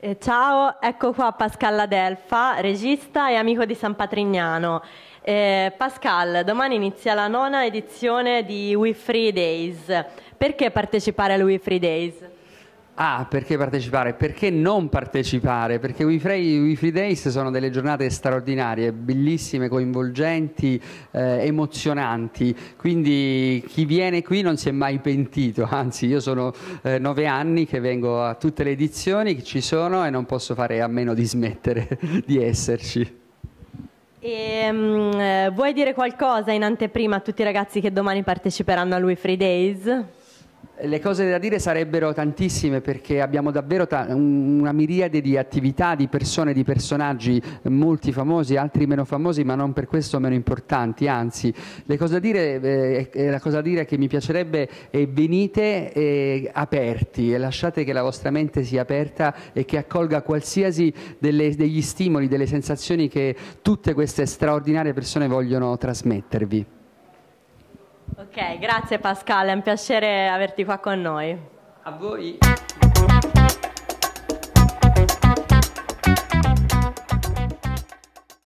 Eh, ciao, ecco qua Pascal Adelfa, regista e amico di San Patrignano. Eh, Pascal, domani inizia la nona edizione di We Free Days. Perché partecipare al We Free Days? Ah, perché partecipare? Perché non partecipare? Perché We Free, We Free Days sono delle giornate straordinarie, bellissime, coinvolgenti, eh, emozionanti, quindi chi viene qui non si è mai pentito, anzi io sono eh, nove anni che vengo a tutte le edizioni che ci sono e non posso fare a meno di smettere di esserci. E, um, eh, vuoi dire qualcosa in anteprima a tutti i ragazzi che domani parteciperanno a We Free Days? Le cose da dire sarebbero tantissime perché abbiamo davvero una miriade di attività, di persone, di personaggi, eh, molti famosi, altri meno famosi, ma non per questo meno importanti, anzi, le cose da dire, eh, la cosa da dire che mi piacerebbe è venite eh, aperti e lasciate che la vostra mente sia aperta e che accolga qualsiasi delle, degli stimoli, delle sensazioni che tutte queste straordinarie persone vogliono trasmettervi. Ok, grazie Pascale, è un piacere averti qua con noi. A voi.